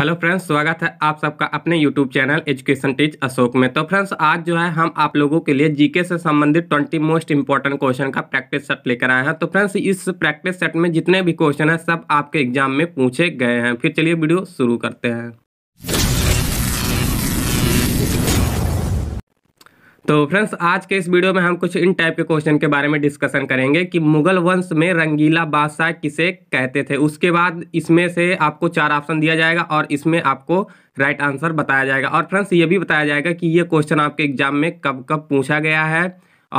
hello friends स्वागत है आप सबका अपने YouTube channel education teach Ashok में तो फ्रेंड्स आज जो है हम आप लोगों के लिए जीके से संबंधित 20 मोस्ट इंपॉर्टेंट क्वेश्चन का प्रैक्टिस सेट लेकर आए हैं तो फ्रेंड्स इस प्रैक्टिस सेट में जितने भी क्वेश्चन हैं सब आपके एग्जाम में पूछे गए हैं फिर चलिए वीडियो शुरू करते हैं तो फ्रेंड्स आज के इस वीडियो में हम कुछ इन टाइप के क्वेश्चन के बारे में डिस्कशन करेंगे कि मुगल वंश में रंगीला बादशाह किसे कहते थे उसके बाद इसमें से आपको चार ऑप्शन दिया जाएगा और इसमें आपको राइट आंसर बताया जाएगा और फ्रेंड्स ये भी बताया जाएगा कि ये क्वेश्चन आपके एग्जाम में कब कब पूछा गया है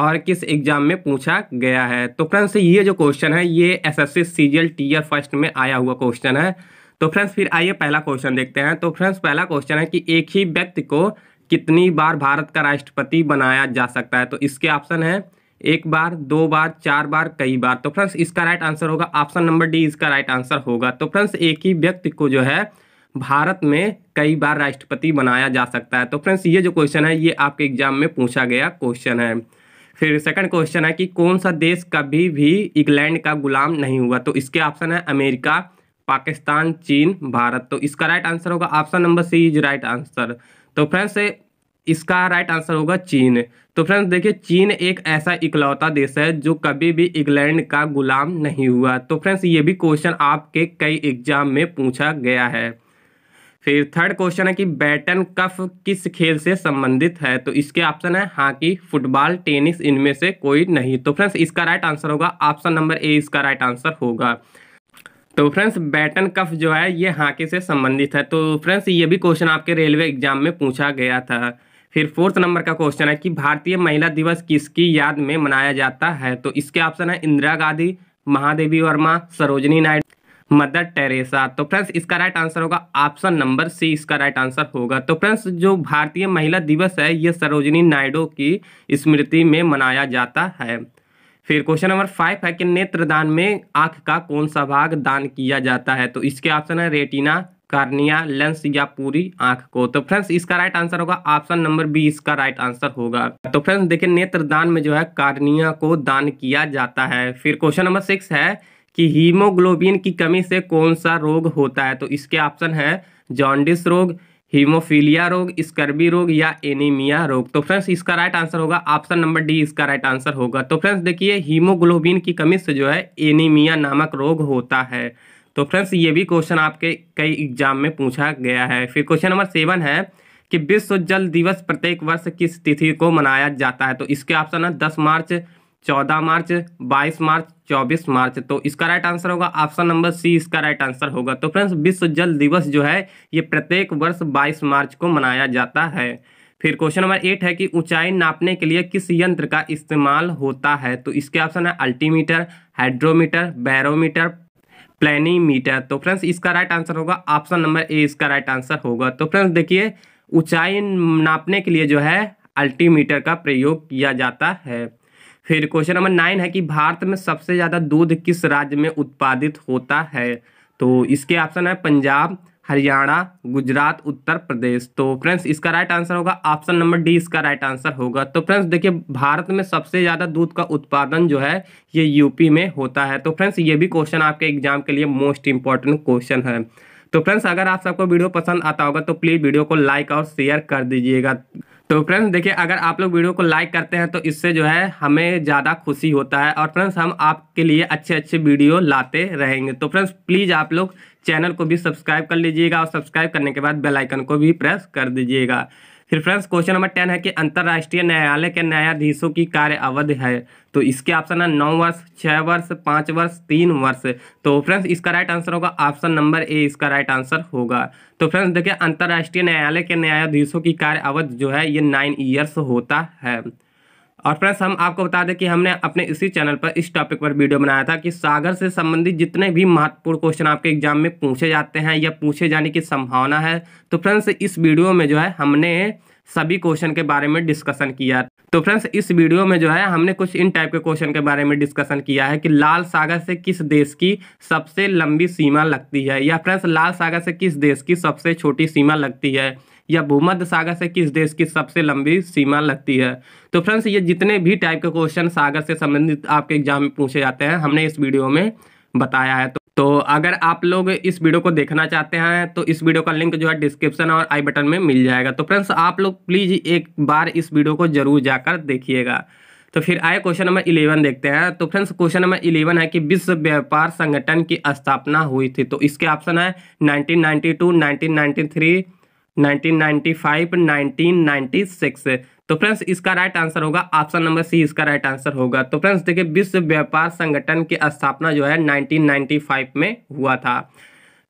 और किस एग्जाम में पूछा गया है तो फ्रेंड्स ये जो क्वेश्चन है ये S S C tier first में आया हुआ क्वेश्चन है तो फ्रेंड्स फिर आइए पहला क्वेश्चन देखते हैं तो फ्रेंड्स पहला क्वेश्चन है कि एक ही व्यक्ति को कितनी बार भारत का राष्ट्रपति बनाया जा सकता है तो इसके ऑप्शन है एक बार दो बार चार बार कई बार तो फ्रेंड्स इसका राइट आंसर होगा ऑप्शन नंबर डी इसका राइट आंसर होगा तो फ्रेंड्स एक ही व्यक्ति को जो है भारत में कई बार राष्ट्रपति बनाया जा सकता है तो फ्रेंड्स ये जो क्वेश्चन है ये आपके एग्जाम में पूछा गया क्वेश्चन है फिर सेकंड क्वेश्चन है कि कौन सा देश कभी भी इंग्लैंड का गुलाम नहीं हुआ तो इसके ऑप्शन है अमेरिका पाकिस्तान चीन भारत तो इसका राइट आंसर होगा option number C is right answer तो फ्रेंड्स इसका राइट आंसर होगा चीन तो फ्रेंड्स देखिए चीन एक ऐसा इकलौता देश है जो कभी भी इंग्लैंड का गुलाम नहीं हुआ तो फ्रेंड्स ये भी क्वेश्चन आपके कई एग्जाम में पूछा गया है फिर थर्ड क्वेश्चन है कि बैटन कफ किस खेल से संबंधित है तो इसके ऑप्शन है हॉकी हाँ फुटबॉल टेनिस इनमें से कोई नहीं तो फ्रेंड्स इसका राइट आंसर होगा ऑप्शन नंबर ए इसका राइट आंसर होगा तो फ्रेंड्स बैटन कफ जो है ये हाके से संबंधित है तो फ्रेंड्स ये भी क्वेश्चन आपके रेलवे एग्जाम में पूछा गया था फिर फोर्थ नंबर का क्वेश्चन है कि भारतीय महिला दिवस किसकी याद में मनाया जाता है तो इसके ऑप्शन है इंदिरा गांधी महादेवी वर्मा सरोजनी नायडू मदर टेरेसा तो फ्रेंड्स इसका राइट आंसर होगा ऑप्शन नंबर सी इसका राइट आंसर होगा तो फ्रेंड्स जो भारतीय महिला दिवस है ये सरोजनी नायडू की स्मृति में मनाया जाता है फिर क्वेश्चन नंबर फाइव है कि नेत्रदान में आंख का कौन सा भाग दान किया जाता है तो इसके ऑप्शन है रेटिना कार्निया लेंस या पूरी आंख को तो फ्रेंड्स इसका राइट आंसर होगा ऑप्शन नंबर बी इसका राइट आंसर होगा तो फ्रेंड्स देखिए नेत्रदान में जो है कार्निया को दान किया जाता है फिर क्वेश्चन नंबर सिक्स है कि हीमोग्लोबिन की कमी से कौन सा रोग होता है तो इसके ऑप्शन है जॉन्डिस रोग हीमोफीलिया रोग स्कर्बी रोग या एनीमिया रोग तो फ्रेंड्स इसका राइट आंसर होगा ऑप्शन नंबर डी इसका राइट आंसर होगा तो फ्रेंड्स देखिए हीमोग्लोबिन की कमी से जो है एनीमिया नामक रोग होता है तो फ्रेंड्स ये भी क्वेश्चन आपके कई एग्जाम में पूछा गया है फिर क्वेश्चन नंबर सेवन है कि विश्व जल दिवस प्रत्येक वर्ष किस तिथि को मनाया जाता है तो इसके ऑप्शन है दस मार्च चौदह मार्च बाईस मार्च चौबीस मार्च तो इसका राइट आंसर होगा ऑप्शन नंबर सी इसका राइट आंसर होगा तो फ्रेंड्स विश्व जल दिवस जो है ये प्रत्येक वर्ष बाईस मार्च को मनाया जाता है फिर क्वेश्चन नंबर एट है कि ऊंचाई नापने के लिए किस यंत्र का इस्तेमाल होता है तो इसके ऑप्शन है अल्टीमीटर हाइड्रोमीटर बैरोमीटर प्लेनीमीटर तो फ्रेंड्स इसका राइट आंसर होगा ऑप्शन नंबर ए इसका राइट आंसर होगा तो फ्रेंड्स देखिए ऊंचाई नापने के लिए जो है अल्टीमीटर का प्रयोग किया जाता है फिर क्वेश्चन नंबर नाइन है कि भारत में सबसे ज़्यादा दूध किस राज्य में उत्पादित होता है तो इसके ऑप्शन है पंजाब हरियाणा गुजरात उत्तर प्रदेश तो फ्रेंड्स इसका राइट आंसर होगा ऑप्शन नंबर डी इसका राइट आंसर होगा तो फ्रेंड्स देखिए भारत में सबसे ज़्यादा दूध का उत्पादन जो है ये यूपी में होता है तो फ्रेंड्स ये भी क्वेश्चन आपके एग्जाम के लिए मोस्ट इंपॉर्टेंट क्वेश्चन है तो फ्रेंड्स अगर आप सबको वीडियो पसंद आता होगा तो प्लीज़ वीडियो को लाइक और शेयर कर दीजिएगा तो फ्रेंड्स देखिए अगर आप लोग वीडियो को लाइक करते हैं तो इससे जो है हमें ज़्यादा खुशी होता है और फ्रेंड्स हम आपके लिए अच्छे अच्छे वीडियो लाते रहेंगे तो फ्रेंड्स प्लीज़ आप लोग चैनल को भी सब्सक्राइब कर लीजिएगा और सब्सक्राइब करने के बाद बेलाइकन को भी प्रेस कर दीजिएगा फिर फ्रेंड्स क्वेश्चन नंबर टेन है कि अंतर्राष्ट्रीय न्यायालय के न्यायाधीशों की कार्य अवधि है तो इसके ऑप्शन है नौ वर्ष छः वर्ष पाँच वर्ष तीन वर्ष तो फ्रेंड्स इसका राइट आंसर होगा ऑप्शन नंबर ए इसका राइट आंसर होगा तो फ्रेंड्स देखिए अंतर्राष्ट्रीय न्यायालय के न्यायाधीशों की कार्य अवधि जो है ये नाइन ईयर्स होता है और प्लस हम आपको बता दें कि हमने अपने इसी चैनल पर इस टॉपिक पर वीडियो बनाया था कि सागर से संबंधित जितने भी महत्वपूर्ण क्वेश्चन आपके एग्जाम में पूछे जाते हैं या पूछे जाने की संभावना है तो फ्रेंड्स इस वीडियो में जो है हमने सभी क्वेश्चन के बारे में डिस्कशन किया तो फ्रेंड्स इस वीडियो में जो है हमने कुछ इन टाइप के क्वेश्चन के बारे में डिस्कशन किया है कि लाल सागर से किस देश की सबसे लंबी सीमा लगती है या फ्रेंड्स लाल सागर से किस देश की सबसे छोटी सीमा लगती है या भूमध्य सागर से किस देश की सबसे लंबी सीमा लगती है तो फ्रेंड्स ये जितने भी टाइप के क्वेश्चन सागर से संबंधित आपके एग्जाम में पूछे जाते हैं हमने इस वीडियो में बताया है तो तो अगर आप लोग इस वीडियो को देखना चाहते हैं तो इस वीडियो का लिंक जो है डिस्क्रिप्शन और आई बटन में मिल जाएगा तो फ्रेंड्स आप लोग प्लीज़ एक बार इस वीडियो को जरूर जाकर देखिएगा तो फिर आए क्वेश्चन नंबर इलेवन देखते हैं तो फ्रेंड्स क्वेश्चन नंबर इलेवन है कि विश्व व्यापार संगठन की स्थापना हुई थी तो इसके ऑप्शन है nineteen ninety two nineteen ninety three 1995 1996 तो फ्रेंड्स इसका राइट आंसर होगा ऑप्शन नंबर सी इसका राइट आंसर होगा तो फ्रेंड्स देखिए विश्व व्यापार संगठन की स्थापना जो है 1995 में हुआ था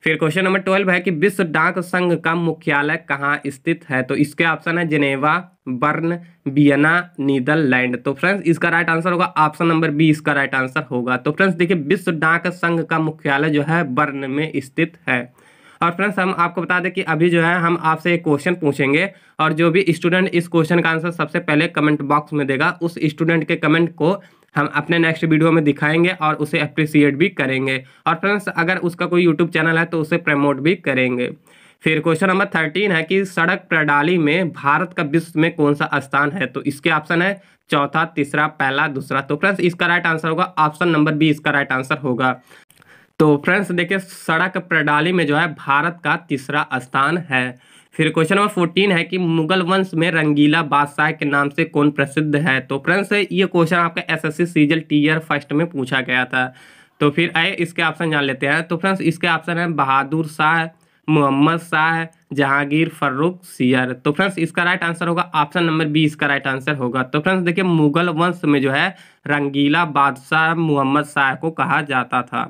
फिर क्वेश्चन नंबर ट्वेल्व है कि विश्व डाक संघ का मुख्यालय कहाँ स्थित है तो इसके ऑप्शन है जिनेवा बर्न बियना नीदरलैंड तो फ्रेंड्स इसका राइट आंसर होगा ऑप्शन नंबर बी इसका राइट आंसर होगा तो फ्रेंड्स देखिए विश्व डाक संघ का मुख्यालय जो है बर्न में स्थित है और फ्रेंड्स हम आपको बता दें कि अभी जो है हम आपसे एक क्वेश्चन पूछेंगे और जो भी स्टूडेंट इस क्वेश्चन का आंसर सबसे पहले कमेंट बॉक्स में देगा उस स्टूडेंट के कमेंट को हम अपने नेक्स्ट वीडियो में दिखाएंगे और उसे अप्रिसिएट भी करेंगे और फ्रेंड्स अगर उसका कोई यूट्यूब चैनल है तो उसे प्रमोट भी करेंगे फिर क्वेश्चन नंबर थर्टीन है कि सड़क प्रणाली में भारत का विश्व में कौन सा स्थान है तो इसके ऑप्शन है चौथा तीसरा पहला दूसरा तो फ्रेंड्स इसका राइट आंसर होगा ऑप्शन नंबर बी इसका राइट आंसर होगा तो फ्रेंड्स देखिए सड़क प्रणाली में जो है भारत का तीसरा स्थान है फिर क्वेश्चन नंबर फोर्टीन है कि मुगल वंश में रंगीला बादशाह के नाम से कौन प्रसिद्ध है तो फ्रेंड्स ये क्वेश्चन आपका एसएससी सीजल टीयर फर्स्ट में पूछा गया था तो फिर आए इसके ऑप्शन जान लेते हैं तो फ्रेंड्स इसके ऑप्शन है बहादुर शाह मोहम्मद शाह जहांगीर फर्रुख सियर तो फ्रेंड्स इसका राइट आंसर होगा ऑप्शन नंबर बी इसका राइट आंसर होगा तो फ्रेंड्स देखिए मुगल वंश में जो है रंगीला बादशाह मोहम्मद शाह को कहा जाता था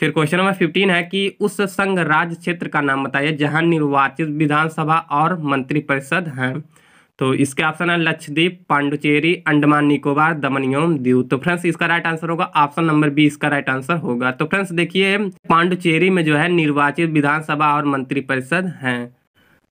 फिर क्वेश्चन नंबर फिफ्टीन है कि उस संघ राज्य क्षेत्र का नाम बताइए जहां निर्वाचित विधानसभा और मंत्रिपरिषद हैं तो इसके ऑप्शन है लक्षद्वीप पांडुचेरी अंडमान निकोबार दमनियोम दीव तो फ्रेंड्स इसका राइट आंसर होगा ऑप्शन नंबर बी इसका राइट आंसर होगा तो फ्रेंड्स देखिए पांडुचेरी में जो है निर्वाचित विधानसभा और मंत्री परिषद हैं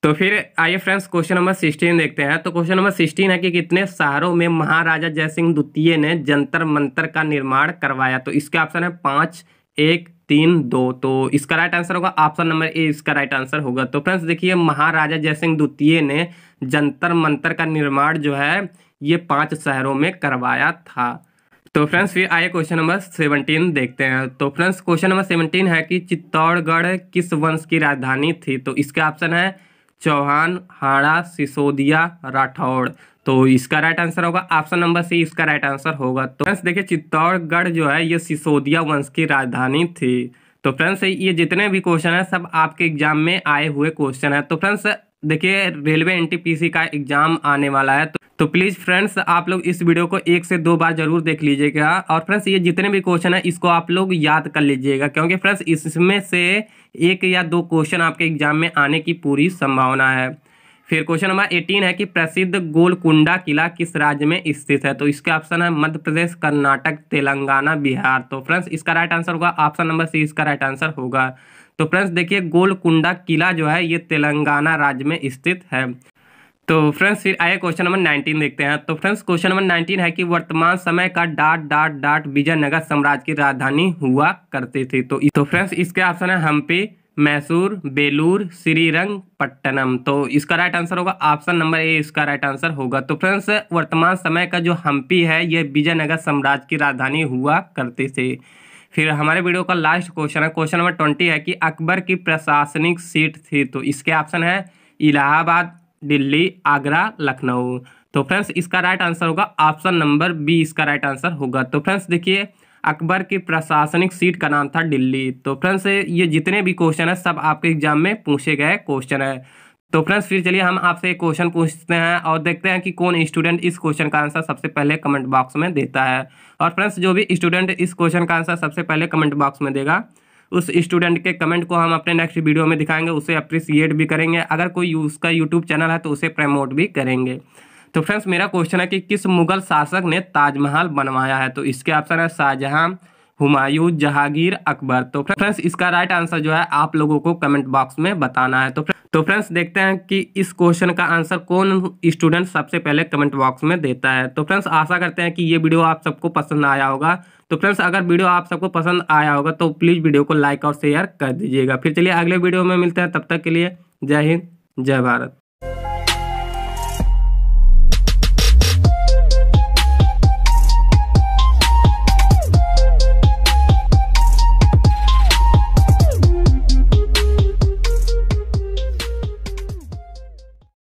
तो फिर आइए फ्रेंड्स क्वेश्चन नंबर सिक्सटीन देखते हैं तो क्वेश्चन नंबर सिक्सटीन है कि कितने शहरों में महाराजा जयसिंह द्वितीय ने जंतर मंत्र का निर्माण करवाया तो इसके ऑप्शन है पाँच एक तीन दो तो इसका राइट आंसर होगा ऑप्शन नंबर ए इसका राइट आंसर होगा तो फ्रेंड्स देखिए महाराजा जयसिंह द्वितीय ने जंतर मंतर का निर्माण जो है ये पांच शहरों में करवाया था तो फ्रेंड्स फिर आइए क्वेश्चन नंबर सेवनटीन देखते हैं तो फ्रेंड्स क्वेश्चन नंबर सेवनटीन है कि चित्तौड़गढ़ किस वंश की राजधानी थी तो इसका ऑप्शन है चौहान हाड़ा सिसोदिया राठौड़ तो इसका राइट आंसर होगा ऑप्शन नंबर सी इसका राइट आंसर होगा तो फ्रेंड्स देखिए चित्तौड़गढ़ जो है ये सिसोदिया वंश की राजधानी थी तो फ्रेंड्स ये जितने भी क्वेश्चन है सब आपके एग्जाम में आए हुए क्वेश्चन है तो फ्रेंड्स देखिए रेलवे एनटीपीसी का एग्जाम आने वाला है तो तो प्लीज़ फ्रेंड्स आप लोग इस वीडियो को एक से दो बार जरूर देख लीजिएगा और फ्रेंड्स ये जितने भी क्वेश्चन है इसको आप लोग याद कर लीजिएगा क्योंकि फ्रेंड्स इसमें से एक या दो क्वेश्चन आपके एग्जाम में आने की पूरी संभावना है फिर क्वेश्चन नंबर एटीन है कि प्रसिद्ध गोलकुंडा किला किस राज्य में स्थित है तो इसके ऑप्शन है मध्य प्रदेश कर्नाटक तेलंगाना बिहार तो फ्रेंड्स इसका राइट आंसर होगा ऑप्शन नंबर सी इसका राइट आंसर होगा तो फ्रेंड्स देखिए गोलकुंडा किला जो है ये तेलंगाना राज्य में स्थित है तो फ्रेंड्स फिर आए क्वेश्चन नंबर नाइनटीन देखते हैं तो फ्रेंड्स क्वेश्चन नंबर नाइनटीन है कि वर्तमान समय का डाट डाट डाट विजयनगर साम्राज्य की राजधानी हुआ करती थी तो तो फ्रेंड्स इसके ऑप्शन है हम्पी मैसूर बेलूर पट्टनम तो इसका राइट आंसर होगा ऑप्शन नंबर ए इसका राइट आंसर होगा तो फ्रेंड्स वर्तमान समय का जो हम्पी है यह विजयनगर साम्राज्य की राजधानी हुआ करते थे फिर हमारे वीडियो का लास्ट क्वेश्चन है क्वेश्चन नंबर ट्वेंटी है कि अकबर की प्रशासनिक सीट थी तो इसके ऑप्शन है इलाहाबाद दिल्ली आगरा लखनऊ तो फ्रेंड्स इसका राइट आंसर होगा ऑप्शन नंबर बी इसका राइट आंसर होगा तो फ्रेंड्स देखिए अकबर की प्रशासनिक सीट का नाम था दिल्ली तो फ्रेंड्स ये जितने भी क्वेश्चन है सब आपके एग्जाम में पूछे गए क्वेश्चन है तो फ्रेंड्स फिर चलिए हम आपसे एक क्वेश्चन पूछते हैं और देखते हैं कि कौन स्टूडेंट इस क्वेश्चन का आंसर सबसे पहले कमेंट बॉक्स में देता है और फ्रेंड्स जो भी स्टूडेंट इस क्वेश्चन का आंसर सबसे पहले कमेंट बॉक्स में देगा उस स्टूडेंट के कमेंट को हम अपने नेक्स्ट वीडियो में दिखाएंगे उसे अप्रिसिएट भी करेंगे अगर कोई उसका यूट्यूब चैनल है तो उसे प्रमोट भी करेंगे तो फ्रेंड्स मेरा क्वेश्चन है कि किस मुगल शासक ने ताजमहल बनवाया है तो इसके ऑप्शन है शाहजहां हुमायूं जहांगीर अकबर तो फ्रेंड्स इसका राइट आंसर जो है आप लोगों को कमेंट बॉक्स में बताना है तो तो फ्रेंड्स देखते हैं कि इस क्वेश्चन का आंसर कौन स्टूडेंट सबसे पहले कमेंट बॉक्स में देता है तो फ्रेंड्स आशा करते हैं कि ये वीडियो आप सबको पसंद आया होगा तो फ्रेंड्स अगर वीडियो आप सबको पसंद आया होगा तो प्लीज़ वीडियो को लाइक और शेयर कर दीजिएगा फिर चलिए अगले वीडियो में मिलते हैं तब तक के लिए जय हिंद जय भारत